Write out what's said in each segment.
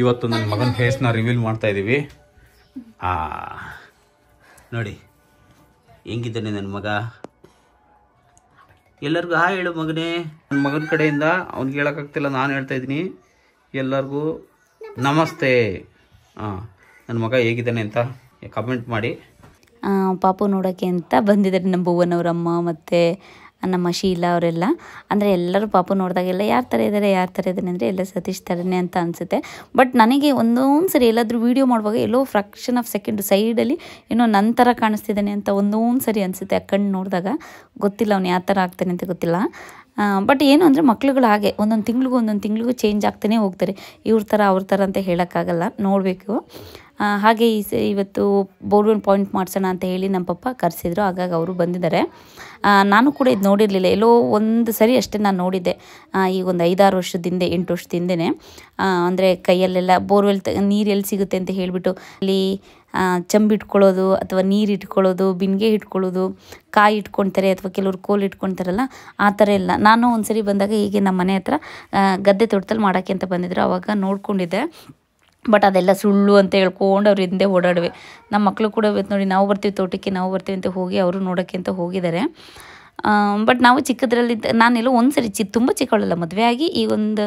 ಇವತ್ತು ನನ್ನ ಮಗನ ಫೇಸ್ನ ರಿವೀಲ್ ಮಾಡ್ತಾ ಇದ್ದೀವಿ ಆ ನೋಡಿ ಹೆಂಗಿದ್ದಾನೆ ನನ್ನ ಮಗ ಎಲ್ಲರಿಗೂ ಹಾ ಹೇಳು ಮಗನೇ ನನ್ನ ಮಗನ ಕಡೆಯಿಂದ ಅವ್ನಿಗೆ ಹೇಳೋಕ್ಕಾಗ್ತಿಲ್ಲ ನಾನು ಹೇಳ್ತಾ ಇದ್ದೀನಿ ಎಲ್ಲರಿಗೂ ನಮಸ್ತೆ ಹಾಂ ನನ್ನ ಮಗ ಹೇಗಿದ್ದಾನೆ ಅಂತ ಕಮೆಂಟ್ ಮಾಡಿ ಪಾಪು ನೋಡೋಕ್ಕೆ ಅಂತ ಬಂದಿದ್ದಾರೆ ನಮ್ಮ ಬುವನವರಮ್ಮ ಮತ್ತು ನಮ್ಮ ಶೀಲಾ ಅವರೆಲ್ಲ ಅಂದರೆ ಎಲ್ಲರೂ ಪಾಪ ಎಲ್ಲ ಯಾರು ಥರ ಇದ್ದಾರೆ ಯಾರ ಥರ ಇದ್ದಾನೆ ಅಂದರೆ ಎಲ್ಲ ಸತೀಶ್ ಥರನೇ ಅಂತ ಅನಿಸುತ್ತೆ ಬಟ್ ನನಗೆ ಒಂದೊಂದು ಸರಿ ಎಲ್ಲಾದರೂ ವೀಡಿಯೋ ಮಾಡುವಾಗ ಎಲ್ಲೋ ಫ್ರಾಕ್ಷನ್ ಆಫ್ ಸೆಕೆಂಡ್ ಸೈಡಲ್ಲಿ ಏನೋ ನನ್ನ ಥರ ಕಾಣಿಸ್ತಿದ್ದಾನೆ ಅಂತ ಒಂದೊಂದು ಸರಿ ಅನಿಸುತ್ತೆ ಆ ಕಣ್ಣು ನೋಡಿದಾಗ ಗೊತ್ತಿಲ್ಲ ಅವ್ನು ಯಾವ ಥರ ಆಗ್ತಾನೆ ಅಂತ ಗೊತ್ತಿಲ್ಲ ಬಟ್ ಏನು ಅಂದರೆ ಮಕ್ಳುಗಳು ಹಾಗೆ ಒಂದೊಂದು ತಿಂಗಳಿಗೂ ಒಂದೊಂದು ತಿಂಗಳಿಗೂ ಚೇಂಜ್ ಆಗ್ತಾನೆ ಹೋಗ್ತಾರೆ ಇವ್ರ ಥರ ಅವ್ರ ಥರ ಅಂತ ಹೇಳೋಕ್ಕಾಗಲ್ಲ ನೋಡಬೇಕು ಹಾಗೆ ಈ ಇವತ್ತು ಬೋರ್ವೆಲ್ ಪಾಯಿಂಟ್ ಮಾಡಿಸೋಣ ಅಂತ ಹೇಳಿ ನಮ್ಮ ಪಪ್ಪ ಕರೆಸಿದ್ರು ಹಾಗಾಗಿ ಅವರು ಬಂದಿದ್ದಾರೆ ನಾನು ಕೂಡ ಇದು ನೋಡಿರಲಿಲ್ಲ ಎಲ್ಲೋ ಒಂದು ಸರಿ ಅಷ್ಟೇ ನಾನು ನೋಡಿದ್ದೆ ಈಗ ಒಂದು ಐದಾರು ವರ್ಷದ ಎಂಟು ವರ್ಷದ ಅಂದರೆ ಕೈಯಲ್ಲೆಲ್ಲ ಬೋರ್ವೆಲ್ ನೀರು ಎಲ್ಲಿ ಸಿಗುತ್ತೆ ಅಂತ ಹೇಳಿಬಿಟ್ಟು ಅಲ್ಲಿ ಚಂಬಿಟ್ಕೊಳ್ಳೋದು ಅಥವಾ ನೀರು ಇಟ್ಕೊಳ್ಳೋದು ಬಿನ್ಗೆ ಇಟ್ಕೊಳ್ಳೋದು ಕಾಯಿ ಇಟ್ಕೊಳ್ತಾರೆ ಅಥವಾ ಕೆಲವರು ಕೋಲ್ ಇಟ್ಕೊಳ್ತಾರಲ್ಲ ಆ ಥರ ಎಲ್ಲ ನಾನು ಒಂದು ಸರಿ ಬಂದಾಗ ಹೀಗೆ ನಮ್ಮ ಮನೆ ಹತ್ರ ಗದ್ದೆ ತೋಟದಲ್ಲಿ ಮಾಡೋಕ್ಕೆ ಅಂತ ಬಂದಿದ್ರು ಅವಾಗ ನೋಡ್ಕೊಂಡಿದ್ದೆ ಬಟ್ ಅದೆಲ್ಲ ಸುಳ್ಳು ಅಂತ ಹೇಳ್ಕೊಂಡು ಅವ್ರ ಹಿಂದೆ ಓಡಾಡುವೆ ನಮ್ಮ ಮಕ್ಕಳು ಕೂಡ ನೋಡಿ ನಾವು ಬರ್ತೀವಿ ತೋಟಕ್ಕೆ ನಾವು ಬರ್ತೀವಿ ಅಂತ ಹೋಗಿ ಅವರು ನೋಡೋಕ್ಕೆ ಅಂತ ಹೋಗಿದ್ದಾರೆ ಬಟ್ ನಾವು ಚಿಕ್ಕದ್ರಲ್ಲಿ ನಾನೆಲ್ಲೋ ಒಂದು ಸರಿ ಚಿ ತುಂಬ ಚಿಕ್ಕವಳಲ್ಲ ಮದುವೆ ಆಗಿ ಈ ಒಂದು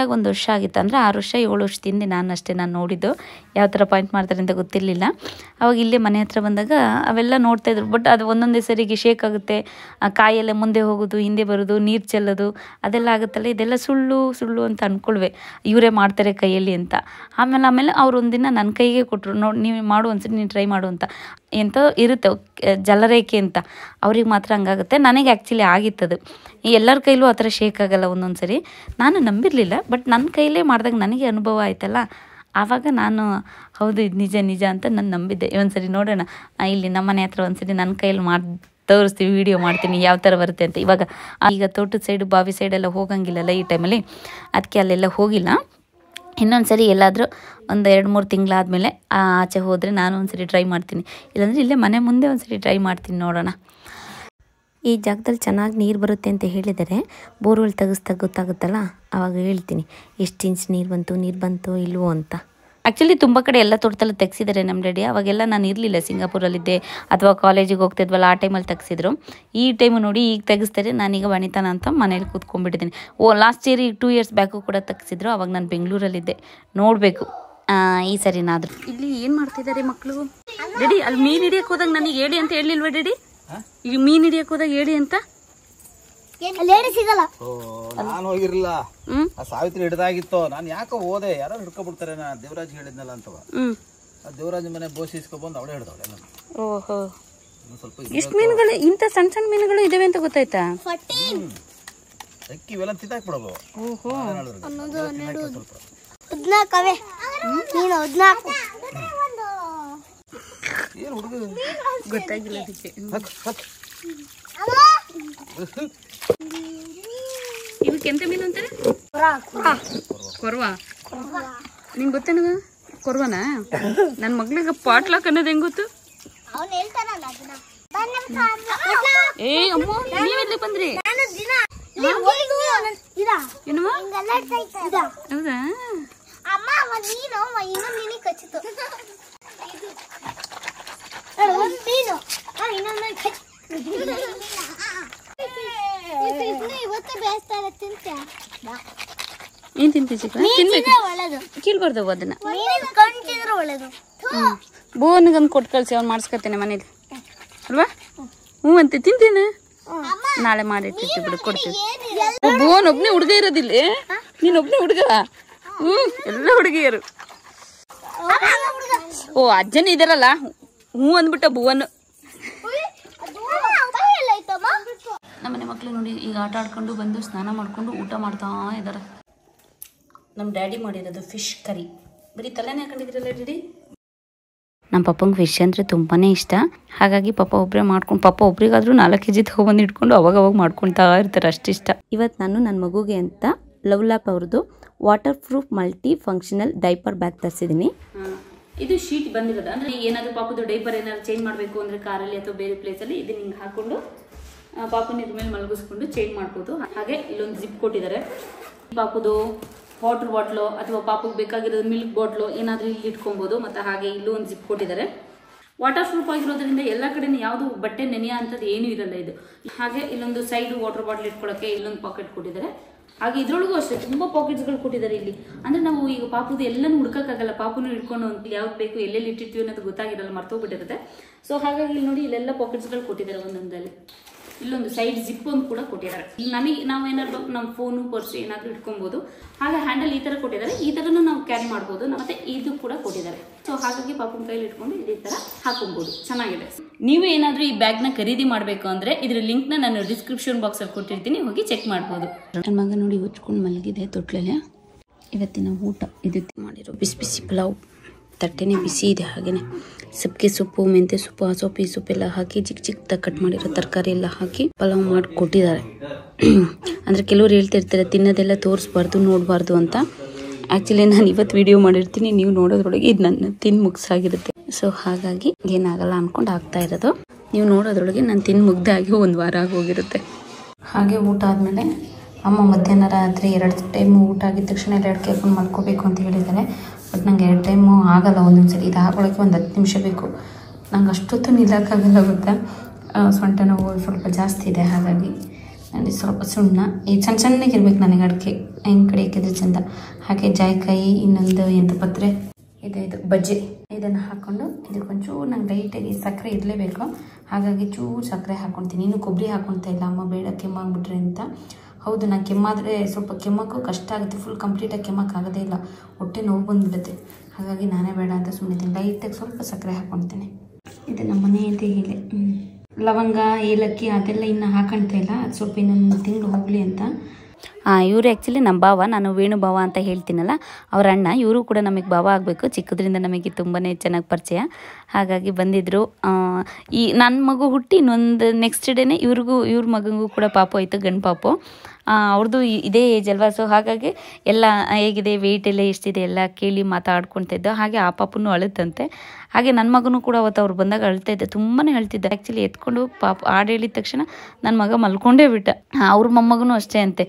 ಆಗಿ ಒಂದು ವರ್ಷ ಆಗಿತ್ತು ಅಂದರೆ ಆರು ವರ್ಷ ಏಳು ವರ್ಷ ತಿಂದು ನಾನು ಅಷ್ಟೇ ನಾನು ನೋಡಿದ್ದು ಯಾವ ಥರ ಪಾಯಿಂಟ್ ಮಾಡ್ತಾರೆ ಅಂತ ಗೊತ್ತಿರಲಿಲ್ಲ ಅವಾಗ ಇಲ್ಲೇ ಮನೆ ಹತ್ರ ಬಂದಾಗ ಅವೆಲ್ಲ ನೋಡ್ತಾಯಿದ್ರು ಬಟ್ ಅದು ಒಂದೊಂದೇ ಸರಿಗೆ ಶೇಕ್ ಆಗುತ್ತೆ ಕಾಯೆಲ್ಲ ಮುಂದೆ ಹೋಗೋದು ಹಿಂದೆ ಬರೋದು ನೀರು ಚೆಲ್ಲೋದು ಅದೆಲ್ಲ ಆಗುತ್ತಲ್ಲ ಇದೆಲ್ಲ ಸುಳ್ಳು ಸುಳ್ಳು ಅಂತ ಅಂದ್ಕೊಳ್ವೆ ಇವರೇ ಮಾಡ್ತಾರೆ ಕೈಯಲ್ಲಿ ಅಂತ ಆಮೇಲೆ ಆಮೇಲೆ ಅವ್ರು ಒಂದಿನ ನನ್ನ ಕೈಗೆ ಕೊಟ್ಟರು ನೋಡಿ ನೀವು ಮಾಡು ಅನ್ಸರಿ ನೀನು ಟ್ರೈ ಮಾಡು ಅಂತ ಎಂತ ಇರುತ್ತೆ ಜಲರೇಖೆ ಅಂತ ಅವ್ರಿಗೆ ಮಾತ್ರ ಹಂಗಾಗುತ್ತೆ ನನಗೆ ಆ್ಯಕ್ಚುಲಿ ಆಗಿತ್ತದು ಎಲ್ಲರ ಕೈಲೂ ಆ ಥರ ಶೇಕ್ ಆಗಲ್ಲ ಒಂದೊಂದು ಸರಿ ನಾನು ನಂಬಿರಲಿಲ್ಲ ಬಟ್ ನನ್ನ ಕೈಲೇ ಮಾಡಿದಾಗ ನನಗೆ ಅನುಭವ ಆಯ್ತಲ್ಲ ಆವಾಗ ನಾನು ಹೌದು ಇದು ನಿಜ ನಿಜ ಅಂತ ನಾನು ನಂಬಿದ್ದೆ ಒಂದು ಸರಿ ನೋಡೋಣ ಇಲ್ಲಿ ನಮ್ಮ ಮನೆ ಹತ್ರ ಒಂದ್ಸರಿ ನನ್ನ ಕೈಯಲ್ಲಿ ಮಾಡಿ ತೋರಿಸ್ತೀವಿ ವಿಡಿಯೋ ಮಾಡ್ತೀನಿ ಯಾವ ಥರ ಬರುತ್ತೆ ಅಂತ ಇವಾಗ ಈಗ ತೋಟದ ಸೈಡು ಬಾವಿ ಸೈಡೆಲ್ಲ ಹೋಗಂಗಿಲ್ಲಲ್ಲ ಈ ಟೈಮಲ್ಲಿ ಅದಕ್ಕೆ ಅಲ್ಲೆಲ್ಲ ಹೋಗಿಲ್ಲ ಇನ್ನೊಂದು ಸರಿ ಎಲ್ಲಾದರೂ ಒಂದು ಎರಡು ಮೂರು ತಿಂಗಳಾದಮೇಲೆ ಆಚೆ ಹೋದರೆ ನಾನು ಒಂದು ಸರಿ ಟ್ರೈ ಮಾಡ್ತೀನಿ ಇಲ್ಲಾಂದರೆ ಇಲ್ಲೇ ಮನೆ ಮುಂದೆ ಒಂದು ಸರಿ ಟ್ರೈ ಮಾಡ್ತೀನಿ ನೋಡೋಣ ಈ ಜಾಗದಲ್ಲಿ ಚೆನ್ನಾಗಿ ನೀರು ಬರುತ್ತೆ ಅಂತ ಹೇಳಿದರೆ ಬೋರ್ವೆಲ್ ತೆಗೆಸ್ದಾಗ ಗೊತ್ತಾಗುತ್ತಲ್ಲ ಆವಾಗ ಹೇಳ್ತೀನಿ ಎಷ್ಟು ಇಂಚ್ ನೀರು ಬಂತು ನೀರು ಬಂತು ಇಲ್ವೋ ಅಂತ ಆ್ಯಕ್ಚುಲಿ ತುಂಬ ಕಡೆ ಎಲ್ಲ ತೋಟದಲ್ಲಿ ತೆಗ್ಸಿದ್ದಾರೆ ನಮ್ಮ ಡ್ಯಾಡಿ ಅವಾಗೆಲ್ಲ ನಾನು ಇರಲಿಲ್ಲ ಸಿಂಗಾಪುರಲ್ಲಿದ್ದೆ ಅಥವಾ ಕಾಲೇಜಿಗೆ ಹೋಗ್ತಿದ್ವಲ್ಲ ಆ ಟೈಮಲ್ಲಿ ತೆಗ್ಸಿದ್ರು ಈ ಟೈಮು ನೋಡಿ ಈಗ ತೆಗೆಸ್ತಾರೆ ನಾನೀಗ ವನಿತಾನ ಅಂತ ಮನೇಲಿ ಕೂತ್ಕೊಂಡ್ಬಿಟ್ಟಿದ್ದೀನಿ ಓ ಲಾಸ್ಟ್ ಇಯರ್ ಈಗ ಟೂ ಇಯರ್ಸ್ ಬ್ಯಾಕು ಕೂಡ ತೆಗ್ಸಿದ್ರು ಅವಾಗ ನಾನು ಬೆಂಗಳೂರಲ್ಲಿದ್ದೆ ನೋಡಬೇಕು ಈ ಸರಿನಾದ್ರು ಇಲ್ಲಿ ಏನು ಮಾಡ್ತಿದ್ದಾರೆ ಮಕ್ಕಳು ರೆಡಿ ಅಲ್ಲಿ ಮೀನು ಹಿಡಿಯಕ್ಕೆ ಹೋದಾಗ ನನಗೆ ಹೇಳಿ ಅಂತ ಹೇಳಿಲ್ವಾ ಡ್ಯಾಡಿ ಈಗ ಮೀನು ಹಿಡಿಯಕ್ಕೆ ಹೋದಾಗ ಹೇಳಿ ಅಂತ ಲೇಡಿ ಸಿಗಲ್ಲ ನಾನು ಹೋಗಿರ್ಲಿಲ್ಲ ಆ ಸಾವಿತ್ರಿ ಹಿಡ್ದಾಗಿತ್ತು ನಾನು ಯಾಕೆ ಹೋದೆ ಯಾರೋ ಹಿಡ್ಕೊಬಿಡ್ತಾರೆ ನಾ ದೇವರಾಜ್ ಹೇಳಿದ್ನಲ್ಲ ಅಂತವ ಆ ದೇವರಾಜ್ ಮನೆ ಬೋಸಿ ಇಸ್ಕೊಬಂದು ಅವಳೇ ಹಿಡ್ದವಳೆ ನಾನು ಓಹೋ ಇಷ್ಟು ಮೀನುಗಳು ಇಂಥ ಸಣ್ಣ ಸಣ್ಣ ಮೀನುಗಳು ಇದಾವೆ ಅಂತ ಗೊತ್ತಾಯ್ತಾ ಅಕ್ಕಿ ಇವೆಲ್ಲ ತಿಂದಾಕ್ ಏನು ಹುಡುಗ ಗೊತ್ತಾಗಿಲ್ಲ ಅದಕ್ಕೆ ಎಂತ ಮೀನು ಅಂತಾರೆ ಕೊರವಾ ನಿಂಗೆ ಗೊತ್ತೇನದ ಕೊರವನಾ ನನ್ನ ಮಗ್ಳಿಗೆ ಪಾಟ್ಲಾಕ್ ಅನ್ನೋದು ಹೆಂಗ್ ಗೊತ್ತು ಏ ಅಮ್ಮ ನೀವೆಲ್ಲಿ ಬಂದ್ರಿ ಹೌದಾ ಇನ್ನೊಂದು ಮೀನು ಇನ್ನೊಂದು ಏನ್ ತಿಂತೀವಿ ತಿನ್ಬೇಕು ಕೀಳ್ಬಾರ್ದು ಅದನ್ನ ಬೋನ್ಗಂದು ಕೊಟ್ಟು ಕಳ್ಸಿ ಅವ್ನು ಮಾಡಿಸ್ಕೊತೇನೆ ಮನೇಲಿ ಅಲ್ವಾ ಹ್ಞೂ ಅಂತ ತಿಂತೀನಿ ನಾಳೆ ಮಾಡಿಟ್ಟಿ ಬಿಡು ಕೊಡ್ತೀವಿ ಬೋನ್ ಒಬ್ನೇ ಹುಡುಗ ಇರೋದಿಲ್ಲ ನೀನು ಒಬ್ನೇ ಹುಡುಗ ಹ್ಞೂ ಎಲ್ಲ ಹುಡುಗಿಯರು ಓ ಅಜ್ಜನ ಇದಾರಲ್ಲ ಹ್ಞೂ ಅಂದ್ಬಿಟ್ಟ ಭುವನ್ ನಮ್ಮನೆ ಮಕ್ಕಳು ನೋಡಿ ಈಗ ಆಟ ಆಡ್ಕೊಂಡು ಬಂದು ಸ್ನಾನ ಮಾಡಿಕೊಂಡು ಊಟ ಮಾಡ್ತಾ ಇದ್ದಾರೆ ನಮ್ಮ ಡ್ಯಾಡಿ ಮಾಡಿರೋದು ಫಿಶ್ ಕರಿ ಬರೀ ತಲೆನೇ ಹಾಕೊಂಡಿದ್ರಲ್ಲ ಡ್ಯಾಡಿ ನಮ್ಮ ಪಪ್ಪಂಗೆ ಫಿಶ್ ಅಂದರೆ ತುಂಬಾ ಇಷ್ಟ ಹಾಗಾಗಿ ಪಪ್ಪ ಒಬ್ಬರೇ ಮಾಡ್ಕೊಂಡು ಪಪ್ಪ ಒಬ್ರಿಗಾದರೂ ನಾಲ್ಕು ಕೆ ಜಿ ತೊಗೊಬಂದು ಇಟ್ಕೊಂಡು ಅವಾಗ ಅವಾಗ ಮಾಡ್ಕೊಳ್ತಾ ಇರ್ತಾರೆ ಅಷ್ಟಿಷ್ಟ ಇವತ್ತು ನಾನು ನನ್ನ ಮಗುಗೆ ಅಂತ ಲವ್ ಲ್ಯಾಪ್ ಅವ್ರದ್ದು water proof multi functional diaper bag ತರಿಸಿದ್ದೀನಿ ಇದು ಶೀಟ್ ಬಂದಿರೋದು ಅಂದರೆ ಏನಾದರೂ ಪಾಪದ ಡೈಪರ್ ಏನಾದ್ರು ಚೇಂಜ್ ಮಾಡಬೇಕು ಅಂದರೆ ಕಾರಲ್ಲಿ ಅಥವಾ ಬೇರೆ ಪ್ಲೇಸಲ್ಲಿ ಇದನ್ನ ಹಿಂಗೆ ಹಾಕೊಂಡು ಪಾಪುನ ಇದ್ರ ಮೇಲೆ ಮಲಗಿಸ್ಕೊಂಡು ಚೇಂಜ್ ಮಾಡ್ಬೋದು ಹಾಗೆ ಇಲ್ಲೊಂದು ಜಿಪ್ ಕೊಟ್ಟಿದ್ದಾರೆ ಪಾಪುದು ವಾಟರ್ ಬಾಟ್ಲು ಅಥವಾ ಪಾಪುಗೆ ಬೇಕಾಗಿರೋದು ಮಿಲ್ಕ್ ಬಾಟ್ಲು ಏನಾದರೂ ಇಲ್ಲಿ ಇಟ್ಕೊಬೋದು ಮತ್ತು ಹಾಗೆ ಇಲ್ಲೂ ಒಂದು ಜಿಪ್ ಕೊಟ್ಟಿದ್ದಾರೆ ವಾಟರ್ ಪ್ರೂಫ್ ಆಗಿರೋದ್ರಿಂದ ಎಲ್ಲ ಕಡೆನೂ ಯಾವುದು ಬಟ್ಟೆ ನೆನೆಯ ಅಂಥದ್ದು ಏನೂ ಇರಲ್ಲ ಇದು ಹಾಗೆ ಇಲ್ಲೊಂದು ಸೈಡ್ ವಾಟರ್ ಬಾಟ್ಲ್ ಇಟ್ಕೊಳ್ಳೋಕ್ಕೆ ಇಲ್ಲೊಂದು ಪಾಕೆಟ್ ಕೊಟ್ಟಿದ್ದಾರೆ ಹಾಗೆ ಇದರೊಳಗೂ ಅಷ್ಟೇ ತುಂಬ ಪಾಕೆಟ್ಸ್ಗಳು ಕೊಟ್ಟಿದ್ದಾರೆ ಇಲ್ಲಿ ಅಂದರೆ ನಾವು ಈಗ ಪಾಪುದು ಎಲ್ಲನೂ ಹುಡ್ಕೋಕ್ಕಾಗಲ್ಲ ಪಾಪುನೂ ಇಟ್ಕೊಂಡು ಯಾವ್ದು ಬೇಕು ಎಲ್ಲೆಲ್ಲಿ ಇಟ್ಟಿರ್ತೀವಿ ಅನ್ನೋದು ಗೊತ್ತಾಗಿರಲ್ಲ ಮರ್ತೋಗ್ಬಿಟ್ಟಿರುತ್ತೆ ಸೊ ಹಾಗಾಗಿ ಇಲ್ಲಿ ನೋಡಿ ಇಲ್ಲೆಲ್ಲ ಪಾಕೆಟ್ಸ್ಗಳು ಕೊಟ್ಟಿದ್ದಾರೆ ಒಂದೊಂದಲ್ಲಿ ಇಲ್ಲೊಂದು ಸೈಡ್ ಜಿಪ್ ಒಂದು ಕೂಡ ಕೊಟ್ಟಿದ್ದಾರೆ ಇಲ್ಲಿ ನಮಗೆ ನಾವು ಏನಾದ್ರು ನಮ್ಮ ಫೋನು ಪರ್ಸು ಏನಾದರೂ ಇಟ್ಕೊಬೋದು ಹಾಗೆ ಹ್ಯಾಂಡಲ್ ಈ ಥರ ಕೊಟ್ಟಿದ್ದಾರೆ ಈ ಥರನೂ ನಾವು ಕ್ಯಾರಿ ಮಾಡ್ಬೋದು ಮತ್ತೆ ಇದು ಕೂಡ ಕೊಟ್ಟಿದ್ದಾರೆ ಸೊ ಹಾಗಾಗಿ ಪಾಪನ ಕೈಲಿ ಇಟ್ಕೊಂಡು ಇದೇ ಥರ ಹಾಕೊಬೋದು ಚೆನ್ನಾಗಿದೆ ನೀವು ಏನಾದರೂ ಈ ಬ್ಯಾಗ್ನ ಖರೀದಿ ಮಾಡಬೇಕು ಅಂದರೆ ಇದರ ಲಿಂಕ್ನ ನಾನು ಡಿಸ್ಕ್ರಿಪ್ಷನ್ ಬಾಕ್ಸಲ್ಲಿ ಕೊಟ್ಟಿರ್ತೀನಿ ಹೋಗಿ ಚೆಕ್ ಮಾಡ್ಬೋದು ನನ್ನ ಮಗ ನೋಡಿ ಹೊಚ್ಕೊಂಡು ಮಲಗಿದೆ ತೊಟ್ಲಲ್ಲೇ ಇವತ್ತಿನ ಊಟ ಇದಕ್ಕೆ ಮಾಡಿರೋ ಬಿಸಿ ಬಿಸಿ ಪಲಾವ್ ತಟ್ಟೆನೆ ಬಿಸಿ ಇದೆ ಹಾಗೆಯೇ ಸಬ್ಕೆ ಸೊಪ್ಪು ಮೆಂತೆ ಸೊಪ್ಪು ಆ ಸೊಪ್ಪು ಎಲ್ಲ ಹಾಕಿ ಚಿಕ್ಕ ಚಿಕ್ಕದಾಗಿ ಕಟ್ ಮಾಡಿರೋ ತರಕಾರಿ ಎಲ್ಲ ಹಾಕಿ ಪಲಾವ್ ಮಾಡಿ ಕೊಟ್ಟಿದ್ದಾರೆ ಅಂದರೆ ಕೆಲವರು ಹೇಳ್ತಿರ್ತಾರೆ ತಿನ್ನೋದೆಲ್ಲ ತೋರಿಸ್ಬಾರ್ದು ನೋಡಬಾರ್ದು ಅಂತ ಆ್ಯಕ್ಚುಲಿ ನಾನು ಇವತ್ತು ವಿಡಿಯೋ ಮಾಡಿರ್ತೀನಿ ನೀವು ನೋಡೋದ್ರೊಳಗೆ ಇದು ನನ್ನ ತಿನ್ ಮುಗಿಸಾಗಿರುತ್ತೆ ಸೊ ಹಾಗಾಗಿ ಏನಾಗಲ್ಲ ಅಂದ್ಕೊಂಡು ಆಗ್ತಾ ಇರೋದು ನೀವು ನೋಡೋದ್ರೊಳಗೆ ನಾನು ತಿನ್ ಮುಗ್ದಾಗಿ ಒಂದು ವಾರ ಆಗೋಗಿರುತ್ತೆ ಹಾಗೆ ಊಟ ಆದಮೇಲೆ ಅಮ್ಮ ಮಧ್ಯಾಹ್ನ ರಾತ್ರಿ ಎರಡು ಟೈಮು ಊಟ ಆಗಿದ ತಕ್ಷಣ ಎರಡು ಕೇಳ್ಕೊಂಡು ಮಾಡ್ಕೋಬೇಕು ಅಂತ ಹೇಳಿದ್ದಾರೆ ಬಟ್ ನಂಗೆ ಎರಡು ಟೈಮು ಆಗಲ್ಲ ಒಂದೊಂದು ಸರಿ ಇದು ಹಾಕೊಳಕ್ಕೆ ಒಂದು ಹತ್ತು ನಿಮಿಷ ಬೇಕು ನಂಗೆ ಅಷ್ಟೊತ್ತು ನಿಲ್ಲಕ್ಕಾಗಲ್ಲ ಗೊತ್ತಾ ಸೊಂಟ ನೋವು ಸ್ವಲ್ಪ ಜಾಸ್ತಿ ಇದೆ ಹಾಗಾಗಿ ನನಗೆ ಸ್ವಲ್ಪ ಸುಣ್ಣ ಈ ಚೆನ್ನಾಗಿ ಇರ್ಬೇಕು ನನಗೆ ಅಡಿಕೆ ಹೆಂಗೆ ಇಕ್ಕಿದ್ರೆ ಚೆಂದ ಹಾಗೆ ಜಾಯ್ಕಾಯಿ ಇನ್ನೊಂದು ಎಂಥ ಪತ್ರೆ ಇದು ಇದು ಬಜ್ಜಿ ಇದನ್ನು ಹಾಕ್ಕೊಂಡು ಒಂಚೂರು ನಂಗೆ ಲೈಟಾಗಿ ಸಕ್ಕರೆ ಇರಲೇಬೇಕು ಹಾಗಾಗಿ ಚೂರು ಸಕ್ಕರೆ ಹಾಕ್ಕೊಳ್ತೀನಿ ಇನ್ನೂ ಕೊಬ್ಬರಿ ಹಾಕ್ಕೊಳ್ತಾ ಇಲ್ಲ ಅಮ್ಮ ಬೇಡ ಕೆಮ್ಮಾಗ್ಬಿಟ್ರೆ ಅಂತ ಹೌದು ನಾನು ಕೆಮ್ಮಾದರೆ ಸ್ವಲ್ಪ ಕೆಮ್ಮಕ್ಕೂ ಕಷ್ಟ ಆಗುತ್ತೆ ಫುಲ್ ಕಂಪ್ಲೀಟಾಗಿ ಕೆಮ್ಮಕ್ಕಾಗೋದೇ ಇಲ್ಲ ಹೊಟ್ಟೆ ನೋವು ಬಂದುಬಿಡುತ್ತೆ ಹಾಗಾಗಿ ನಾನೇ ಬೇಡ ಅಂತ ಸುಮ್ಮನೆ ಲೈಟಾಗಿ ಸ್ವಲ್ಪ ಸಕ್ಕರೆ ಹಾಕ್ಕೊಳ್ತೇನೆ ಇದು ನಮ್ಮ ಮನೆಯಿಂದ ಹೇಳಿ ಲವಂಗ ಏಲಕ್ಕಿ ಅದೆಲ್ಲ ಇನ್ನೂ ಹಾಕೊಳ್ತಾ ಇಲ್ಲ ಅದು ಸ್ವಲ್ಪ ಇನ್ನೊಂದು ತಿಂಗಳು ಹೋಗಲಿ ಅಂತ ಇವರು ಆ್ಯಕ್ಚುಲಿ ನಮ್ಮ ಭಾವ ನಾನು ವೇಣು ಭಾವ ಅಂತ ಹೇಳ್ತೀನಲ್ಲ ಅವ್ರ ಅಣ್ಣ ಇವರು ಕೂಡ ನಮಗೆ ಭಾವ ಆಗಬೇಕು ಚಿಕ್ಕದ್ರಿಂದ ನಮಗೆ ತುಂಬಾ ಚೆನ್ನಾಗಿ ಪರಿಚಯ ಹಾಗಾಗಿ ಬಂದಿದ್ದರು ಈ ನನ್ನ ಮಗು ಹುಟ್ಟಿ ಇನ್ನೊಂದು ನೆಕ್ಸ್ಟ್ ಡೇನೆ ಇವ್ರಿಗೂ ಇವ್ರ ಮಗನಿಗೂ ಕೂಡ ಪಾಪು ಆಯಿತು ಗಂಡು ಪಾಪು ಅವ್ರದ್ದು ಇದೇ ಏಜ್ ಅಲ್ವಾ ಸೊ ಹಾಗಾಗಿ ಎಲ್ಲ ಹೇಗಿದೆ ವೆಯ್ಟ್ ಎಲ್ಲ ಎಷ್ಟಿದೆ ಎಲ್ಲ ಕೇಳಿ ಮಾತಾಡ್ಕೊತಿದ್ದು ಹಾಗೆ ಆ ಪಾಪನೂ ಅಳುತ್ತಂತೆ ಹಾಗೆ ನನ್ನ ಮಗನೂ ಕೂಡ ಅವತ್ತು ಅವ್ರು ಬಂದಾಗ ಅಳ್ತಾ ಇದ್ದೆ ತುಂಬಾ ಅಳ್ತಿದ್ದ ಆ್ಯಕ್ಚುಲಿ ಎತ್ಕೊಂಡು ಪಾಪ ಹಾಡು ಹೇಳಿದ ತಕ್ಷಣ ನನ್ನ ಮಗ ಮಲ್ಕೊಂಡೇ ಬಿಟ್ಟ ಅವ್ರ ಮೊಮ್ಮಗನೂ ಅಷ್ಟೇ ಅಂತೆ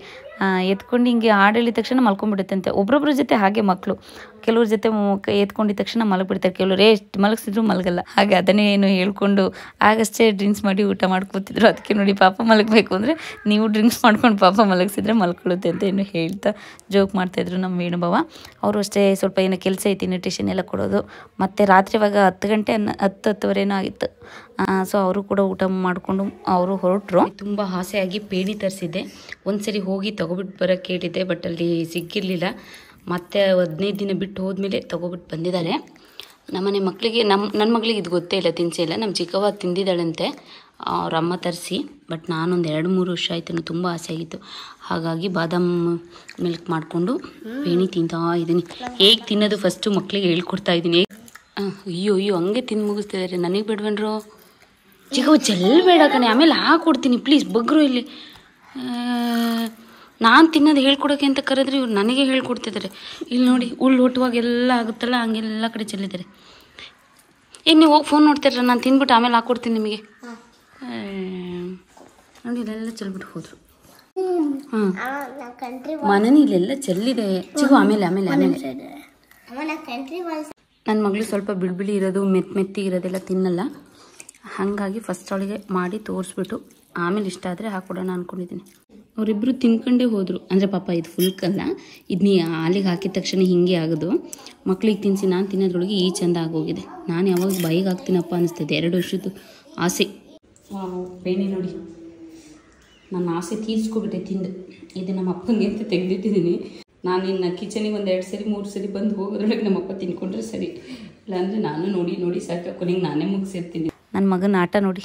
ಎತ್ಕೊಂಡು ಹಿಂಗೆ ಹಾಡು ಹೇಳಿದ ತಕ್ಷಣ ಮಲ್ಕೊಂಡ್ಬಿಡುತ್ತಂತೆ ಒಬ್ಬೊಬ್ರ ಜೊತೆ ಹಾಗೆ ಮಕ್ಕಳು ಕೆಲವ್ರ ಜೊತೆ ಎತ್ಕೊಂಡಿದ ತಕ್ಷಣ ಮಲಗಿಬಿಡ್ತಾರೆ ಕೆಲವ್ರು ಎಷ್ಟು ಮಲಗಿಸಿದ್ರು ಮಲಗಲ್ಲ ಹಾಗೆ ಅದನ್ನೇ ಏನು ಹೇಳ್ಕೊಂಡು ಆಗಷ್ಟೇ ಡ್ರಿಂಕ್ಸ್ ಮಾಡಿ ಊಟ ಮಾಡ್ಕೊತಿದ್ರು ಅದಕ್ಕೆ ನೋಡಿ ಪಾಪ ಮಲಗಬೇಕು ಅಂದರೆ ನೀವು ಡ್ರಿಂಕ್ಸ್ ಮಾಡ್ಕೊಂಡು ಪಾಪ ಮಲಗಿಸಿದ್ರೆ ಮಲ್ಕೊಳ್ಳುತ್ತೆ ಅಂತ ಏನು ಹೇಳ್ತಾ ಜೋಕ್ ಮಾಡ್ತಾಯಿದ್ರು ನಮ್ಮ ವೇಣುಭವ ಅವರು ಅಷ್ಟೇ ಸ್ವಲ್ಪ ಏನೋ ಕೆಲಸ ಐತಿ ನ್ಯೂಟ್ರಿಷನ್ ಎಲ್ಲ ಕೊಡೋದು ಮತ್ತು ರಾತ್ರಿ ಇವಾಗ ಹತ್ತು ಗಂಟೆ ಹತ್ತು ಹತ್ತುವರೆನೂ ಆಗಿತ್ತು ಸೊ ಅವರು ಕೂಡ ಊಟ ಮಾಡಿಕೊಂಡು ಅವರು ಹೊರಟರು ತುಂಬ ಆಸೆಯಾಗಿ ಪೇಣಿ ತರಿಸಿದ್ದೆ ಒಂದು ಸರಿ ಹೋಗಿ ತೊಗೊಬಿಟ್ಟು ಬರೋಕ್ಕೆ ಹೇಳಿದ್ದೆ ಬಟ್ ಅಲ್ಲಿ ಸಿಕ್ಕಿರಲಿಲ್ಲ ಮತ್ತೆ ಹದಿನೈದು ದಿನ ಬಿಟ್ಟು ಹೋದ್ಮೇಲೆ ತಗೋಬಿಟ್ಟು ನಮ್ಮ ಮನೆ ಮಕ್ಕಳಿಗೆ ನಮ್ಮ ನನ್ನ ಮಗಳಿಗೆ ಇದು ಗೊತ್ತೇ ಇಲ್ಲ ತಿನ್ಸೇ ಇಲ್ಲ ನಮ್ಮ ಚಿಕ್ಕವ್ವ ತಿಂದಿದ್ದಾಳಂತೆ ಅವ್ರ ಅಮ್ಮ ತರಿಸಿ ಬಟ್ ನಾನೊಂದು ಎರಡು ಮೂರು ವರ್ಷ ಆಯಿತು ತುಂಬ ಆಸೆ ಆಗಿತ್ತು ಹಾಗಾಗಿ ಬಾದಾಮ್ ಮಿಲ್ಕ್ ಮಾಡಿಕೊಂಡು ಬೇಣಿ ತಿಂತಾ ಇದ್ದೀನಿ ಹೇಗೆ ತಿನ್ನೋದು ಫಸ್ಟು ಮಕ್ಕಳಿಗೆ ಹೇಳ್ಕೊಡ್ತಾ ಇದ್ದೀನಿ ಅಯ್ಯೋ ಅಯ್ಯೋ ಹಂಗೆ ತಿಂದು ಮುಗಿಸ್ತಿದ್ದಾರೆ ನನಗೆ ಬಿಡ್ಬೇಡ್ರು ಚಿಕ್ಕವ್ವ ಚೆಲ್ ಬೇಡ ಕಣೆ ಆಮೇಲೆ ಹಾಕೊಡ್ತೀನಿ ಪ್ಲೀಸ್ ಬಗ್ರು ಇಲ್ಲಿ ನಾನು ತಿನ್ನೋದು ಹೇಳ್ಕೊಡೋಕೆ ಅಂತ ಕರೆದ್ರೆ ಇವ್ರು ನನಗೆ ಹೇಳ್ಕೊಡ್ತಿದ್ದಾರೆ ಇಲ್ಲಿ ನೋಡಿ ಹುಲ್ಲು ಹುಟ್ಟುವಾಗ ಎಲ್ಲ ಆಗುತ್ತಲ್ಲ ಹಂಗೆಲ್ಲ ಕಡೆ ಚೆಲ್ಲಿದ್ದಾರೆ ಏನು ನೀವು ಹೋಗಿ ಫೋನ್ ನೋಡ್ತಿರ ನಾನು ತಿನ್ಬಿಟ್ಟು ಆಮೇಲೆ ಹಾಕ್ಕೊಡ್ತೀನಿ ನಿಮಗೆ ನೋಡಿ ಇಲ್ಲೆಲ್ಲ ಚೆಲ್ಬಿಟ್ಟು ಹೋದರು ಹಾಂ ಮನೇಲಿ ಇಲ್ಲೆಲ್ಲ ಚೆಲ್ಲಿದೆ ಚಿಗು ಆಮೇಲೆ ಆಮೇಲೆ ಆಮೇಲೆ ನನ್ನ ಮಗಳು ಸ್ವಲ್ಪ ಬಿಳ್ಬಿಳಿ ಬಿಳಿ ಇರೋದು ಮೆತ್ತ ಮೆತ್ತಿ ಇರೋದೆಲ್ಲ ತಿನ್ನಲ್ಲ ಹಾಗಾಗಿ ಫಸ್ಟ್ ಅವಳಿಗೆ ಮಾಡಿ ತೋರಿಸ್ಬಿಟ್ಟು ಆಮೇಲೆ ಇಷ್ಟ ಆದರೆ ಹಾಕ್ಕೊಡೋಣ ಅಂದ್ಕೊಂಡಿದ್ದೀನಿ ಅವರಿಬ್ಬರು ತಿನ್ಕೊಂಡೇ ಹೋದರು ಅಂದರೆ ಪಾಪ ಇದು ಫುಲ್ ಫುಲ್ಕಲ್ಲ ಇದನ್ನ ಹಾಲಿಗೆ ಹಾಕಿದ ತಕ್ಷಣ ಹಿಂಗೆ ಆಗೋದು ಮಕ್ಳಿಗೆ ತಿನ್ನಿಸಿ ನಾನು ತಿನ್ನೋದ್ರೊಳಗೆ ಈ ಚೆಂದ ಆಗೋಗಿದೆ ನಾನು ಯಾವಾಗ ಬೈಗೆ ಹಾಕ್ತೀನಪ್ಪ ಅನಿಸ್ತದೆ ಎರಡು ವರ್ಷದ್ದು ಆಸೆ ಬೇನೆ ನೋಡಿ ನನ್ನ ಆಸೆ ತೀರ್ಸ್ಕೊಬಿಟ್ಟೆ ತಿಂದು ಇದು ನಮ್ಮ ಅಪ್ಪನಿಗೆ ಅಂತ ತೆಗೆದಿಟ್ಟಿದ್ದೀನಿ ನಾನು ಇನ್ನು ಕಿಚನಿಗೆ ಒಂದು ಎರಡು ಸರಿ ಮೂರು ಸರಿ ಬಂದು ಹೋಗೋದ್ರೊಳಗೆ ನಮ್ಮಪ್ಪ ತಿನ್ಕೊಂಡ್ರೆ ಸರಿ ಇಲ್ಲಾಂದರೆ ನಾನು ನೋಡಿ ನೋಡಿ ಸಾಕು ಕೊನೆಗೆ ನಾನೇ ಮುಗಿಸಿರ್ತೀನಿ ನನ್ನ ಮಗನ ಆಟ ನೋಡಿ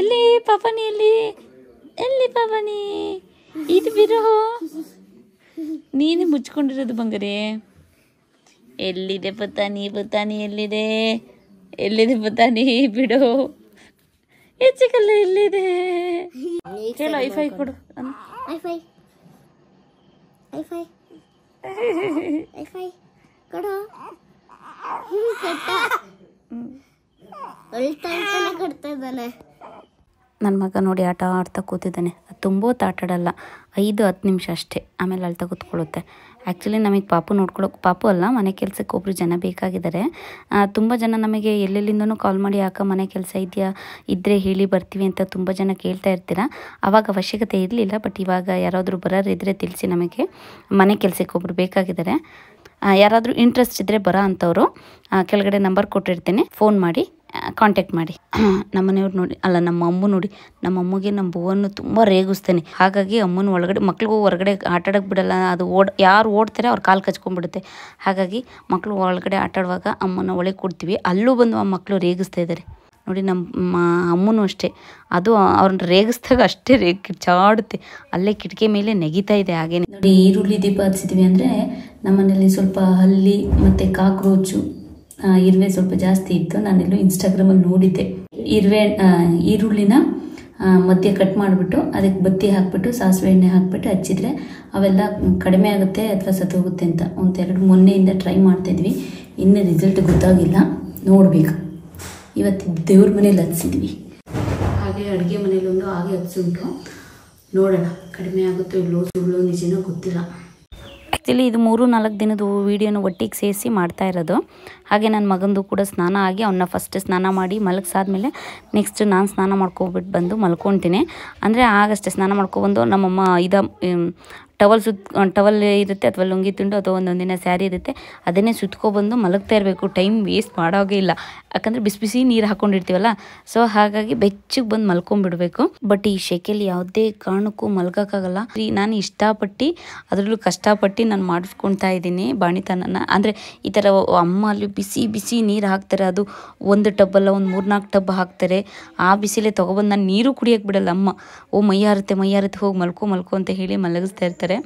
ಎಲ್ಲಿ ಪಾಪನಿ ಎಲ್ಲಿ ಎಲ್ಲಿ ಪಾಪನಿ ಇದು ಬಿಡೋ ನೀನು ಮುಚ್ಕೊಂಡಿರೋದು ಬಂಗಾರಿ ಎಲ್ಲಿದೆ ಪುತಾನಿ ಪುತಾನಿ ಎಲ್ಲಿದೆ ಎಲ್ಲಿದೆ ಪುತಾನಿ ಬಿಡು ಹೆಚ್ಚು ಎಲ್ಲಿದೆ ಕೇಳು ಐಫೈ ಕೊಡು ಐಫೈ ಐಫೈ ಐಫೈ ಕೊಡು ಕಟ್ಟ ಕಟ್ತಾ ಇದ್ದಾನೆ ನನ್ನ ಮಗ ನೋಡಿ ಆಟ ಆಡ್ತಾ ಕೂತಿದ್ದಾನೆ ಅದು ತುಂಬ ಆಟಾಡಲ್ಲ ಐದು ಹತ್ತು ನಿಮಿಷ ಅಷ್ಟೇ ಆಮೇಲೆ ಅಳ್ತಾ ಕೂತ್ಕೊಳ್ಳುತ್ತೆ ಆ್ಯಕ್ಚುಲಿ ನಮಗೆ ಪಾಪು ನೋಡ್ಕೊಳ್ಳೋಕೆ ಪಾಪು ಅಲ್ಲ ಮನೆ ಕೆಲಸಕ್ಕೆ ಒಬ್ಬರು ಜನ ಬೇಕಾಗಿದ್ದಾರೆ ತುಂಬ ಜನ ನಮಗೆ ಎಲ್ಲೆಲ್ಲಿಂದನೂ ಕಾಲ್ ಮಾಡಿ ಯಾಕೆ ಮನೆ ಕೆಲಸ ಇದೆಯಾ ಇದ್ದರೆ ಹೇಳಿ ಬರ್ತೀವಿ ಅಂತ ತುಂಬ ಜನ ಕೇಳ್ತಾ ಇರ್ತೀರ ಆವಾಗ ಅವಶ್ಯಕತೆ ಇರಲಿಲ್ಲ ಬಟ್ ಇವಾಗ ಯಾರಾದರೂ ಬರೋರು ಇದ್ದರೆ ತಿಳಿಸಿ ನಮಗೆ ಮನೆ ಕೆಲಸಕ್ಕೆ ಒಬ್ಬರು ಬೇಕಾಗಿದ್ದಾರೆ ಯಾರಾದರೂ ಇಂಟ್ರೆಸ್ಟ್ ಇದ್ದರೆ ಬರೋ ಅಂಥವ್ರು ಕೆಳಗಡೆ ನಂಬರ್ ಕೊಟ್ಟಿರ್ತೀನಿ ಫೋನ್ ಮಾಡಿ ಕಾಂಟ್ಯಾಕ್ಟ್ ಮಾಡಿ ನಮ್ಮ ಮನೆಯವ್ರು ನೋಡಿ ಅಲ್ಲ ನಮ್ಮ ಅಮ್ಮ ನೋಡಿ ನಮ್ಮ ಅಮ್ಮಗೆ ನಮ್ಮ ಬುವನ್ನು ತುಂಬ ರೇಗಿಸ್ತಾನೆ ಹಾಗಾಗಿ ಅಮ್ಮನ ಒಳಗಡೆ ಮಕ್ಳಿಗೂ ಹೊರಗಡೆ ಆಟಾಡಕ್ಕೆ ಬಿಡಲ್ಲ ಅದು ಓಡ್ ಯಾರು ಓಡ್ತಾರೆ ಅವ್ರು ಕಾಲು ಕಚ್ಕೊಂಡ್ಬಿಡುತ್ತೆ ಹಾಗಾಗಿ ಮಕ್ಕಳು ಒಳಗಡೆ ಆಟಾಡುವಾಗ ಅಮ್ಮನ ಒಳಗೆ ಕೊಡ್ತೀವಿ ಅಲ್ಲೂ ಬಂದು ಆ ಮಕ್ಕಳು ರೇಗಿಸ್ತಾ ಇದ್ದಾರೆ ನೋಡಿ ನಮ್ಮ ಅಮ್ಮನೂ ಅಷ್ಟೇ ಅದು ಅವ್ರನ್ನ ರೇಗಿಸ್ದಾಗ ಅಷ್ಟೇ ರೇ ಚಾಡುತ್ತೆ ಅಲ್ಲೇ ಕಿಟಕಿ ಮೇಲೆ ನೆಗಿತಾ ಇದೆ ಹಾಗೇನೆ ನೋಡಿ ಈರುಳ್ಳಿ ದೀಪ ಹಚ್ಚಿದ್ವಿ ಅಂದರೆ ನಮ್ಮನೇಲಿ ಸ್ವಲ್ಪ ಹಲ್ಲಿ ಮತ್ತು ಕಾಕ್ರೋಚು ಇರುವೆ ಸ್ವಲ್ಪ ಜಾಸ್ತಿ ಇತ್ತು ನಾನೆಲ್ಲೂ ಇನ್ಸ್ಟಾಗ್ರಾಮಲ್ಲಿ ನೋಡಿದ್ದೆ ಇರುವೆ ಈರುಳ್ಳಿನ ಮಧ್ಯೆ ಕಟ್ ಮಾಡಿಬಿಟ್ಟು ಅದಕ್ಕೆ ಬತ್ತಿ ಹಾಕ್ಬಿಟ್ಟು ಸಾಸಿವೆ ಎಣ್ಣೆ ಹಾಕ್ಬಿಟ್ಟು ಹಚ್ಚಿದ್ರೆ ಅವೆಲ್ಲ ಕಡಿಮೆ ಆಗುತ್ತೆ ಅಥವಾ ಹೋಗುತ್ತೆ ಅಂತ ಒಂದೆರಡು ಮೊನ್ನೆಯಿಂದ ಟ್ರೈ ಇದ್ವಿ ಇನ್ನೂ ರಿಸಲ್ಟ್ ಗೊತ್ತಾಗಿಲ್ಲ ನೋಡಬೇಕು ಇವತ್ತು ದೇವ್ರ ಮನೇಲಿ ಹಚ್ಚಿದ್ವಿ ಹಾಗೆ ಅಡುಗೆ ಮನೇಲಿ ಒಂದು ಹಾಗೆ ಉಂಟು ನೋಡೋಣ ಕಡಿಮೆ ಆಗುತ್ತೆ ಇಲ್ಲೋ ಸುಳ್ಳು ಗೊತ್ತಿಲ್ಲ ಆ್ಯಕ್ಚುಲಿ ಇದು ಮೂರು ನಾಲ್ಕು ದಿನದ ವೀಡಿಯೋನ ಒಟ್ಟಿಗೆ ಸೇರಿಸಿ ಮಾಡ್ತಾ ಇರೋದು ಹಾಗೆ ನನ್ನ ಮಗಂದು ಕೂಡ ಸ್ನಾನ ಆಗಿ ಅವನ್ನ ಫಸ್ಟ್ ಸ್ನಾನ ಮಾಡಿ ಮಲಗಿಸಾದ್ಮೇಲೆ ನೆಕ್ಸ್ಟ್ ನಾನು ಸ್ನಾನ ಮಾಡ್ಕೊಬಿಟ್ಟು ಬಂದು ಮಲ್ಕೊತೀನಿ ಅಂದರೆ ಆಗಷ್ಟೇ ಸ್ನಾನ ಮಾಡ್ಕೊಬಂದು ನಮ್ಮಮ್ಮ ಇದ ಟವಲ್ ಸುತ್ ಟವಲ್ ಇರುತ್ತೆ ಅಥವಾ ಲುಂಗಿ ತುಂಡು ಅಥವಾ ಒಂದೊಂದಿನ ಸ್ಯಾರಿ ಇರುತ್ತೆ ಅದನ್ನೇ ಸುತ್ಕೊಬಂದು ಮಲಗ್ತಾ ಇರಬೇಕು ಟೈಮ್ ವೇಸ್ಟ್ ಮಾಡೋಗೇ ಇಲ್ಲ ಯಾಕಂದರೆ ಬಿಸಿ ಬಿಸಿ ನೀರು ಹಾಕ್ಕೊಂಡಿರ್ತೀವಲ್ಲ ಸೊ ಹಾಗಾಗಿ ಬೆಚ್ಚಗೆ ಬಂದು ಮಲ್ಕೊಂಡ್ಬಿಡಬೇಕು ಬಟ್ ಈ ಶೆಕೆಯಲ್ಲಿ ಯಾವುದೇ ಕಾರಣಕ್ಕೂ ಮಲ್ಗೋಕ್ಕಾಗಲ್ಲ ನಾನು ಇಷ್ಟಪಟ್ಟು ಅದರಲ್ಲೂ ಕಷ್ಟಪಟ್ಟು ನಾನು ಮಾಡಿಸ್ಕೊಳ್ತಾ ಇದ್ದೀನಿ ಬಾಣಿತನನ ಅಂದರೆ ಈ ಥರ ಅಮ್ಮ ಅಲ್ಲಿ ಬಿಸಿ ಬಿಸಿ ನೀರು ಹಾಕ್ತಾರೆ ಅದು ಒಂದು ಟಬ್ಬಲ್ಲ ಒಂದು ಮೂರ್ನಾಲ್ಕು ಟಬ್ ಹಾಕ್ತಾರೆ ಆ ಬಿಸಿಲೇ ತೊಗೊಬಂದು ನಾನು ನೀರು ಕುಡಿಯೋಕ್ಕೆ ಬಿಡಲ್ಲ ಅಮ್ಮ ಓ ಮೈ ಹಾರುತ್ತೆ ಮೈ ಹಾರುತ್ತೆ ಹೋಗಿ ಮಲ್ಕೊ ಮಲ್ಕೊ ಅಂತ ಹೇಳಿ ಮಲಗಿಸ್ತಾ ಇರ್ತಾರೆ करें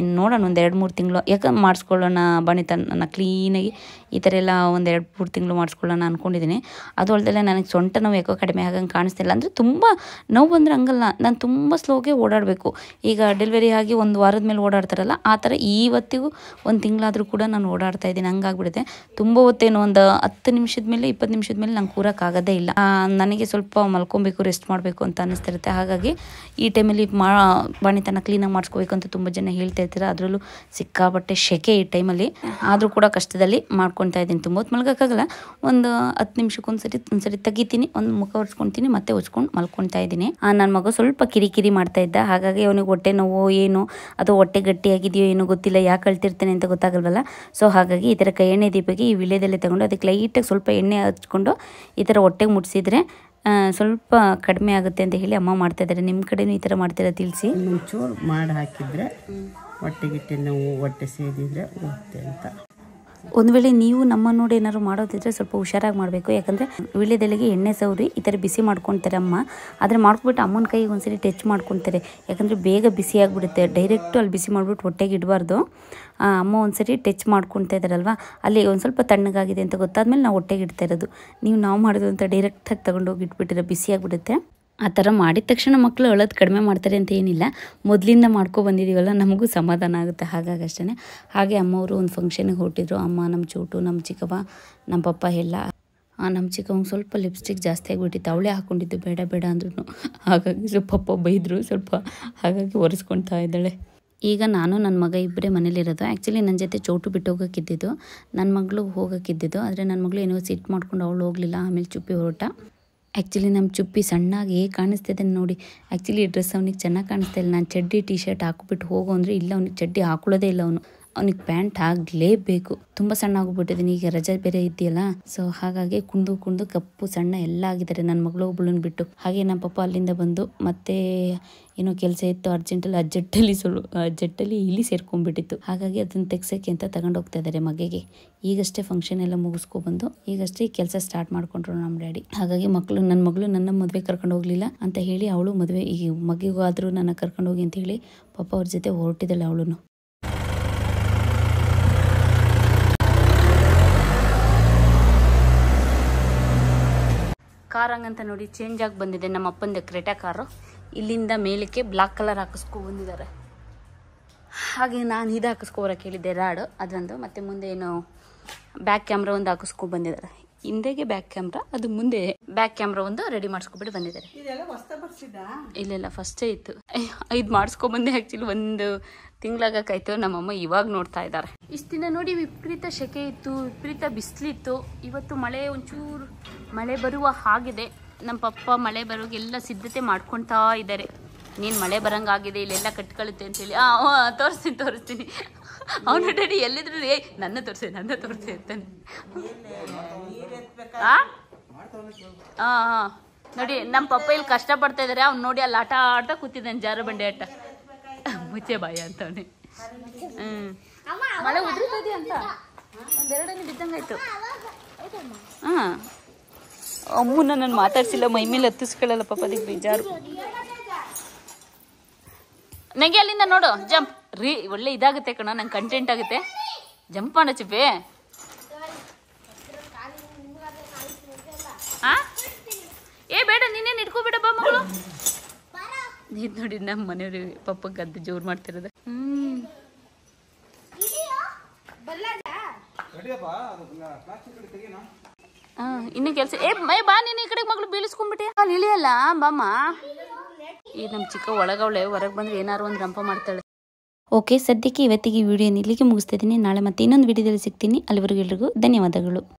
ಇನ್ನು ನೋಡೋಣ ಒಂದು ಎರಡು ಮೂರು ತಿಂಗಳು ಯಾಕೆ ಮಾಡಿಸ್ಕೊಳ್ಳೋಣ ಬಣಿತ ನನ್ನ ಕ್ಲೀನಾಗಿ ಈ ಥರ ಎಲ್ಲ ಒಂದು ಎರಡು ಮೂರು ತಿಂಗಳು ಮಾಡಿಸ್ಕೊಳ್ಳೋಣ ಅಂದ್ಕೊಂಡಿದ್ದೀನಿ ಅದು ಅಲ್ಲದೆ ನನಗೆ ಸೊಂಟ ನೋವು ಯಾಕೋ ಕಡಿಮೆ ಆಗಂಗೆ ಕಾಣಿಸ್ತಿಲ್ಲ ಅಂದರೆ ತುಂಬ ನೋವು ಬಂದರೆ ಹಂಗಲ್ಲ ನಾನು ತುಂಬ ಸ್ಲೋಗೆ ಓಡಾಡಬೇಕು ಈಗ ಡೆಲಿವರಿ ಆಗಿ ಒಂದು ವಾರದ ಮೇಲೆ ಓಡಾಡ್ತಾರಲ್ಲ ಆ ಥರ ಇವತ್ತಿಗೂ ಒಂದು ತಿಂಗಳಾದರೂ ಕೂಡ ನಾನು ಓಡಾಡ್ತಾ ಇದ್ದೀನಿ ಹಂಗಾಗ್ಬಿಡುತ್ತೆ ತುಂಬ ಹೊತ್ತೇನು ಒಂದು ಹತ್ತು ನಿಮಿಷದ ಮೇಲೆ ಇಪ್ಪತ್ತು ನಿಮಿಷದ ಮೇಲೆ ನಂಗೆ ಕೂರೋಕ್ಕಾಗೋದೇ ಇಲ್ಲ ನನಗೆ ಸ್ವಲ್ಪ ಮಲ್ಕೊಬೇಕು ರೆಸ್ಟ್ ಮಾಡಬೇಕು ಅಂತ ಅನ್ನಿಸ್ತಿರುತ್ತೆ ಹಾಗಾಗಿ ಈ ಟೈಮಲ್ಲಿ ಮಾ ಬಾಣಿತನ ಕ್ಲೀನಾಗಿ ಮಾಡಿಸ್ಕೋಬೇಕು ಅಂತ ತುಂಬ ಜನ ಹೇಳಿ ಹೇಳ್ತಾ ಇರ್ತೀರ ಅದರಲ್ಲೂ ಸಿಕ್ಕಾಪಟ್ಟೆ ಶೆಕೆ ಈ ಟೈಮಲ್ಲಿ ಆದರೂ ಕೂಡ ಕಷ್ಟದಲ್ಲಿ ಮಾಡ್ಕೊತಾ ಇದ್ದೀನಿ ತುಂಬ ಹೊತ್ತು ಮಲ್ಗೋಕ್ಕಾಗಲ್ಲ ಒಂದು ಹತ್ತು ನಿಮಿಷಕ್ಕೊಂದು ಒಂದ್ಸರಿ ಒಂದು ತೆಗಿತೀನಿ ಒಂದು ಮುಖ ಹೊಡ್ಸ್ಕೊತೀನಿ ಮತ್ತೆ ಹೊಚ್ಕೊಂಡು ಮಲ್ಕೊತಾ ಇದ್ದೀನಿ ನನ್ನ ಮಗ ಸ್ವಲ್ಪ ಕಿರಿಕಿರಿ ಮಾಡ್ತಾ ಇದ್ದ ಹಾಗಾಗಿ ಅವನಿಗೆ ಹೊಟ್ಟೆ ನೋವು ಏನು ಅದು ಹೊಟ್ಟೆ ಗಟ್ಟಿಯಾಗಿದೆಯೋ ಏನೋ ಗೊತ್ತಿಲ್ಲ ಯಾಕೆ ಅಳ್ತಿರ್ತೇನೆ ಅಂತ ಗೊತ್ತಾಗಲ್ವಲ್ಲ ಸೊ ಹಾಗಾಗಿ ಈ ಥರ ಕೈ ಎಣ್ಣೆ ದೀಪಕ್ಕೆ ಈ ವಿಳ್ಯದಲ್ಲೇ ತಗೊಂಡು ಅದಕ್ಕೆ ಲೈಟಾಗಿ ಸ್ವಲ್ಪ ಎಣ್ಣೆ ಹಚ್ಕೊಂಡು ಈ ಥರ ಹೊಟ್ಟೆಗೆ ಮುಟ್ಸಿದ್ರೆ ಸ್ವಲ್ಪ ಕಡಿಮೆ ಆಗುತ್ತೆ ಅಂತ ಹೇಳಿ ಅಮ್ಮ ಮಾಡ್ತಾ ಇದ್ದಾರೆ ನಿಮ್ಮ ಕಡೆನೂ ಈ ಥರ ಮಾಡ್ತೀರಾ ತಿಳಿಸಿ ಒಂಚೂರು ಮಾಡಿ ಹಾಕಿದರೆ ಹೊಟ್ಟೆ ನೋವು ಹೊಟ್ಟೆ ಸೇದಿದ್ರೆ ಹೋಗುತ್ತೆ ಅಂತ ಒಂದು ವೇಳೆ ನೀವು ನಮ್ಮ ನೋಡಿ ಏನಾದ್ರು ಮಾಡೋದಿದ್ರೆ ಸ್ವಲ್ಪ ಹುಷಾರಾಗಿ ಮಾಡಬೇಕು ಯಾಕಂದರೆ ವೀಳ್ಯದೆಲೆಗೆ ಎಣ್ಣೆ ಸೌರಿ ಈ ಥರ ಬಿಸಿ ಮಾಡ್ಕೊತಾರೆ ಅಮ್ಮ ಆದರೆ ಮಾಡ್ಕೊಬಿಟ್ಟು ಅಮ್ಮನ ಕೈಗೆ ಒಂದ್ಸರಿ ಟಚ್ ಮಾಡ್ಕೊತಾರೆ ಯಾಕಂದರೆ ಬೇಗ ಬಿಸಿ ಆಗಿಬಿಡುತ್ತೆ ಡೈರೆಕ್ಟು ಅಲ್ಲಿ ಬಿಸಿ ಮಾಡಿಬಿಟ್ಟು ಹೊಟ್ಟೆಗೆ ಇಡಬಾರ್ದು ಅಮ್ಮ ಒಂದ್ಸರಿ ಟಚ್ ಮಾಡ್ಕೊತಾ ಇದ್ದಾರಲ್ವ ಅಲ್ಲಿ ಒಂದು ಸ್ವಲ್ಪ ತಣ್ಣಗಾಗಿದೆ ಅಂತ ಗೊತ್ತಾದ್ಮೇಲೆ ನಾವು ಹೊಟ್ಟೆಗೆ ಇಡ್ತಾ ಇರೋದು ನೀವು ನಾವು ಮಾಡೋದು ಅಂತ ಡೈರೆಕ್ಟಾಗಿ ತೊಗೊಂಡೋಗಿ ಇಟ್ಬಿಟ್ಟಿರೋ ಬಿಸಿ ಆ ಥರ ಮಾಡಿದ ತಕ್ಷಣ ಮಕ್ಕಳು ಅಳೋದು ಕಡಿಮೆ ಮಾಡ್ತಾರೆ ಅಂತ ಏನಿಲ್ಲ ಮೊದಲಿಂದ ಮಾಡ್ಕೊ ಬಂದಿದ್ದೀವಲ್ಲ ನಮಗೂ ಸಮಾಧಾನ ಆಗುತ್ತೆ ಹಾಗಾಗಿ ಹಾಗಾಗಷ್ಟೇ ಹಾಗೆ ಅಮ್ಮವರು ಒಂದು ಫಂಕ್ಷನ್ಗೆ ಹೊರಟಿದ್ರು ಅಮ್ಮ ನಮ್ಮ ಚೂಟು ನಮ್ಮ ಚಿಕ್ಕವ್ವ ನಮ್ಮ ಪಪ್ಪ ಎಲ್ಲ ನಮ್ಮ ಚಿಕ್ಕವಂಗೆ ಸ್ವಲ್ಪ ಲಿಪ್ಸ್ಟಿಕ್ ಜಾಸ್ತಿ ಆಗಿಬಿಟ್ಟಿತ್ತು ಅವಳೇ ಹಾಕ್ಕೊಂಡಿದ್ದು ಬೇಡ ಬೇಡ ಅಂದ್ರೂ ಹಾಗಾಗಿ ಸ್ವಲ್ಪ ಪಪ್ಪ ಬೈದರು ಸ್ವಲ್ಪ ಹಾಗಾಗಿ ಒರೆಸ್ಕೊಳ್ತಾ ಇದ್ದಾಳೆ ಈಗ ನಾನು ನನ್ನ ಮಗ ಇಬ್ಬರೇ ಮನೇಲಿರೋದು ಆ್ಯಕ್ಚುಲಿ ನನ್ನ ಜೊತೆ ಚೌಟು ಬಿಟ್ಟು ಹೋಗೋಕ್ಕಿದ್ದಿದ್ದು ನನ್ನ ಮಗಳು ಹೋಗೋಕ್ಕಿದ್ದಿದ್ದು ಆದರೆ ನನ್ನ ಮಗಳು ಏನೋ ಸಿಟ್ಟು ಮಾಡ್ಕೊಂಡು ಅವಳು ಹೋಗಲಿಲ್ಲ ಆಮೇಲೆ ಚುಪ್ಪಿ ಹೊರಟ ಆ್ಯಕ್ಚುಲಿ ನಮ್ಮ ಚುಪ್ಪಿ ಸಣ್ಣಾಗಿ ಹೇಗೆ ಕಾಣಿಸ್ತಿದೆ ನೋಡಿ ಆ್ಯಕ್ಚುಲಿ ಡ್ರೆಸ್ ಅವ್ನಿಗೆ ಚೆನ್ನಾಗಿ ಕಾಣಿಸ್ತಾ ಇಲ್ಲ ನಾನು ಚಡ್ಡಿ ಟಿ ಶರ್ಟ್ ಹಾಕ್ಬಿಟ್ಟು ಹೋಗು ಅಂದರೆ ಇಲ್ಲ ಅವ್ನಿಗೆ ಚಡ್ಡಿ ಹಾಕೊಳ್ಳೋದೇ ಇಲ್ಲ ಅವನು ಅವ್ನಿಗೆ ಪ್ಯಾಂಟ್ ಆಗಲೇಬೇಕು ತುಂಬಾ ಸಣ್ಣ ಆಗ್ಬಿಟ್ಟಿದೀನಿ ಈಗ ರಜೆ ಬೇರೆ ಇದೆಯಲ್ಲ ಸೊ ಹಾಗಾಗಿ ಕುಂದು ಕುಂದು ಕಪ್ಪು ಸಣ್ಣ ಎಲ್ಲ ಆಗಿದ್ದಾರೆ ನನ್ನ ಮಗಳು ಒಬ್ಬಳನ್ನ ಬಿಟ್ಟು ಹಾಗೆ ನಮ್ಮ ಪಪ್ಪ ಅಲ್ಲಿಂದ ಬಂದು ಮತ್ತೆ ಏನೋ ಕೆಲಸ ಇತ್ತು ಅರ್ಜೆಂಟಲ್ಲಿ ಅಜ್ಜೆಟ್ಟಲ್ಲಿ ಸುಳ್ಳು ಜಟ್ಟಲ್ಲಿ ಇಲ್ಲಿ ಸೇರ್ಕೊಂಡ್ಬಿಟ್ಟಿತ್ತು ಹಾಗಾಗಿ ಅದನ್ನು ತೆಗ್ಸೋಕ್ಕೆ ಅಂತ ಹೋಗ್ತಾ ಇದ್ದಾರೆ ಮಗೆಗೆ ಈಗಷ್ಟೇ ಫಂಕ್ಷನ್ ಎಲ್ಲ ಮುಗಿಸ್ಕೊಬಂದು ಈಗಷ್ಟೇ ಕೆಲಸ ಸ್ಟಾರ್ಟ್ ಮಾಡ್ಕೊಂಡ್ರು ನಮ್ಮ ಡ್ಯಾಡಿ ಹಾಗಾಗಿ ಮಕ್ಕಳು ನನ್ನ ಮಗಳು ನನ್ನ ಮದುವೆ ಕರ್ಕೊಂಡು ಹೋಗಲಿಲ್ಲ ಅಂತ ಹೇಳಿ ಅವಳು ಮದುವೆ ಈ ಮಗಿಗೂ ಆದರೂ ನನ್ನ ಕರ್ಕೊಂಡು ಹೋಗಿ ಅಂತ ಹೇಳಿ ಪಪ್ಪ ಅವ್ರ ಜೊತೆ ಹೊರಟಿದ್ದಾಳೆ ಅವಳು ಸ್ಟಾರಂಗ್ ಅಂತ ನೋಡಿ ಚೇಂಜ್ ಆಗಿ ಬಂದಿದೆ ನಮ್ಮ ಅಪ್ಪಂದು ಕ್ರೇಟಾ ಕಾರು ಇಲ್ಲಿಂದ ಮೇಲಕ್ಕೆ ಬ್ಲಾಕ್ ಕಲರ್ ಹಾಕಿಸ್ಕೊ ಬಂದಿದ್ದಾರೆ ಹಾಗೆ ನಾನು ಇದು ಹಾಕಿಸ್ಕೊಬರಕ್ಕೆ ಹೇಳಿದ್ದೆ ರಾಡು ಅದೊಂದು ಮತ್ತೆ ಮುಂದೆ ಏನು ಬ್ಯಾಕ್ ಕ್ಯಾಮ್ರಾ ಒಂದು ಹಾಕಿಸ್ಕೊ ಬಂದಿದ್ದಾರೆ ಹಿಂದೆಗೆ ಬ್ಯಾಕ್ ಕ್ಯಾಮ್ರಾ ಅದು ಮುಂದೆ ಬ್ಯಾಕ್ ಕ್ಯಾಮ್ರಾ ಒಂದು ರೆಡಿ ಮಾಡಿಸ್ಕೊಬಿಟ್ಟು ಬಂದಿದ್ದಾರೆ ಇಲ್ಲ ಫಸ್ಟೇ ಇತ್ತು ಇದು ಮಾಡಿಸ್ಕೊಂಬಂದೆ ಆಕ್ಚುಲಿ ಒಂದು ತಿಂಗಳಾಗಕ್ಕಾಯ್ತು ನಮ್ಮಮ್ಮ ಇವಾಗ ನೋಡ್ತಾ ಇದ್ದಾರೆ ಇಷ್ಟು ದಿನ ನೋಡಿ ವಿಪರೀತ ಶೆಕೆ ಇತ್ತು ವಿಪರೀತ ಬಿಸಿಲಿತ್ತು ಇವತ್ತು ಮಳೆ ಒಂಚೂರು ಮಳೆ ಬರುವ ಹಾಗಿದೆ ನಮ್ಮ ಪಪ್ಪ ಮಳೆ ಬರೋಗೆಲ್ಲ ಸಿದ್ಧತೆ ಮಾಡ್ಕೊತಾ ಇದ್ದಾರೆ ನೀನು ಮಳೆ ಬರಂಗಾಗಿದೆ ಇಲ್ಲೆಲ್ಲ ಕಟ್ಕೊಳ್ಳುತ್ತೆ ಅಂತೇಳಿ ಹಾಂ ತೋರಿಸ್ತೀನಿ ತೋರಿಸ್ತೀನಿ ಅವನ ಡ್ಯಾಡಿ ಎಲ್ಲಿದ್ರು ಏ ನನ್ನ ತೋರಿಸಿ ನನ್ನ ತೋರಿಸಿ ಅಂತಾನೆ ಹಾ ಹಾ ನೋಡಿ ನಮ್ಮ ಪಪ್ಪ ಇಲ್ಲಿ ಕಷ್ಟ ಪಡ್ತಾ ಇದಾರೆ ಅವ್ನು ನೋಡಿ ಅಲ್ಲಿ ಆಟ ಆಟ ಕೂತಿದ್ದಾನೆ ಜಾರ ಬಂಡೆ ಆಟ ಮುಚ್ಚೆ ಬಾಯ ಅಂತವನೇ ಹ್ಮ್ ಮಳೆ ಉದ್ರಿತದೆ ಅಂತ ಬಿದ್ದಂಗಾಯ್ತು ಹಾ ಅಮ್ಮ ನಾನು ಮಾತಾಡ್ಸಿಲ್ಲ ಮೈ ಮೇಲೆ ಹತ್ತಿಸ್ಕೊಳ್ಳಲ್ಲ ಪಪ್ಪ ಅದಕ್ಕೆ ಬೇಜಾರು ನನಗೆ ಅಲ್ಲಿಂದ ನೋಡು ಜಂಪ್ ರೀ ಒಳ್ಳೆ ಇದಾಗುತ್ತೆ ಕಣ ನಂಗೆ ಕಂಟೆಂಟ್ ಆಗುತ್ತೆ ಜಂಪ್ ಮಾಡ ಚಿಪ್ಪೆ ಆ ಏ ಬೇಡ ನೀನೇನು ಇಟ್ಕೋಬೇಡ ಬಾ ಮಗಳು ಇದು ನೋಡಿ ನಮ್ಮ ಮನೆಯವ್ರಿ ಪಪ್ಪ ಗದ್ದು ಜೋರು ಮಾಡ್ತಿರೋದು ಹ್ಞೂ ಹಾಂ ಇನ್ನು ಕೆಲಸ ಏ ಮೈ ಬಾ ನೀನು ಈ ಕಡೆ ಮಗಳು ಬೀಳಿಸ್ಕೊಂಡ್ಬಿಟ್ಟೆ ಅವ್ನು ಇಳಿಯಲ್ಲ ಬಾಮ್ಮ ಈ ನಮ್ಮ ಚಿಕ್ಕ ಒಳಗವಳೆ ಹೊರಗೆ ಬಂದ್ರೆ ಏನಾರು ಒಂದು ರಂಪ ಮಾಡ್ತಾಳೆ ಓಕೆ ಸದ್ಯಕ್ಕೆ ಇವತ್ತಿಗೆ ವಿಡಿಯೋ ನಿಲ್ಲಿಗೆ ಇದ್ದೀನಿ ನಾಳೆ ಮತ್ತೆ ಇನ್ನೊಂದು ವಿಡಿಯೋದಲ್ಲಿ ಸಿಗ್ತೀನಿ ಅಲ್ಲಿವರೆಗೂ ಎಲ್ರಿಗೂ ಧನ್ಯವಾದಗಳು